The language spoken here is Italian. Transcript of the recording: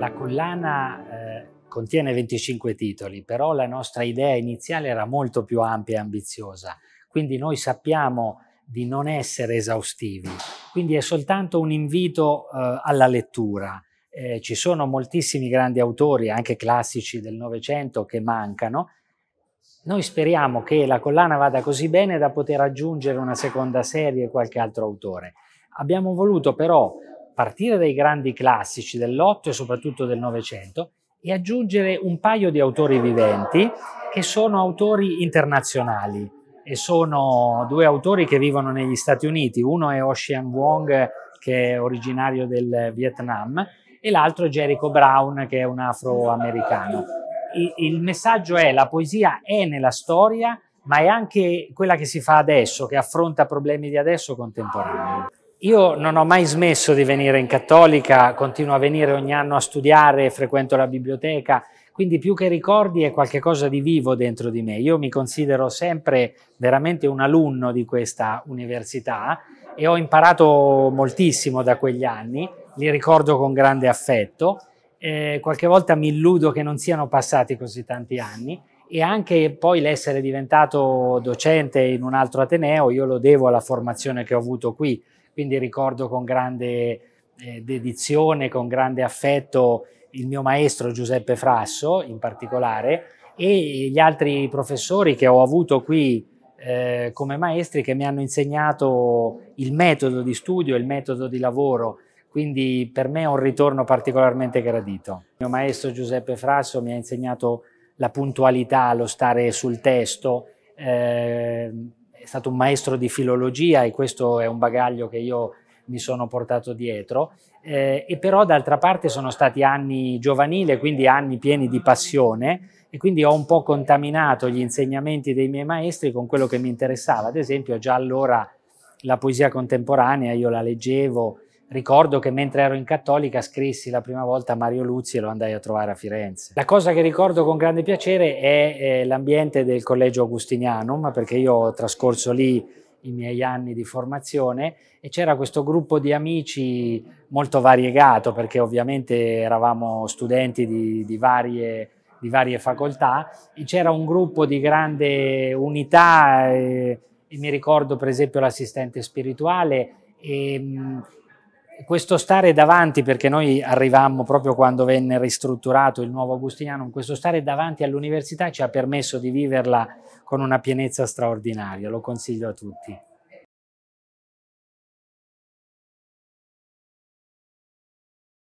La collana eh, contiene 25 titoli, però la nostra idea iniziale era molto più ampia e ambiziosa, quindi noi sappiamo di non essere esaustivi, quindi è soltanto un invito eh, alla lettura. Eh, ci sono moltissimi grandi autori, anche classici del Novecento, che mancano. Noi speriamo che la collana vada così bene da poter aggiungere una seconda serie e qualche altro autore. Abbiamo voluto però partire dai grandi classici dell'Otto e soprattutto del Novecento e aggiungere un paio di autori viventi che sono autori internazionali e sono due autori che vivono negli Stati Uniti, uno è Ocean Wong che è originario del Vietnam e l'altro è Jericho Brown che è un afroamericano. Il messaggio è la poesia è nella storia ma è anche quella che si fa adesso, che affronta problemi di adesso contemporanei. Io non ho mai smesso di venire in cattolica, continuo a venire ogni anno a studiare, frequento la biblioteca, quindi più che ricordi è qualcosa di vivo dentro di me. Io mi considero sempre veramente un alunno di questa università e ho imparato moltissimo da quegli anni, li ricordo con grande affetto, eh, qualche volta mi illudo che non siano passati così tanti anni e anche poi l'essere diventato docente in un altro Ateneo, io lo devo alla formazione che ho avuto qui quindi ricordo con grande eh, dedizione, con grande affetto il mio maestro Giuseppe Frasso in particolare e gli altri professori che ho avuto qui eh, come maestri che mi hanno insegnato il metodo di studio, il metodo di lavoro quindi per me è un ritorno particolarmente gradito. Il mio maestro Giuseppe Frasso mi ha insegnato la puntualità, lo stare sul testo, eh, è stato un maestro di filologia e questo è un bagaglio che io mi sono portato dietro, eh, e però d'altra parte sono stati anni giovanili, quindi anni pieni di passione e quindi ho un po' contaminato gli insegnamenti dei miei maestri con quello che mi interessava, ad esempio già allora la poesia contemporanea io la leggevo, Ricordo che mentre ero in Cattolica scrissi la prima volta a Mario Luzzi e lo andai a trovare a Firenze. La cosa che ricordo con grande piacere è eh, l'ambiente del Collegio Augustinianum, perché io ho trascorso lì i miei anni di formazione e c'era questo gruppo di amici molto variegato, perché ovviamente eravamo studenti di, di varie di varie facoltà, c'era un gruppo di grande unità, eh, mi ricordo per esempio l'assistente spirituale e, mm, questo stare davanti, perché noi arrivammo proprio quando venne ristrutturato il nuovo Agustiniano, questo stare davanti all'università ci ha permesso di viverla con una pienezza straordinaria, lo consiglio a tutti.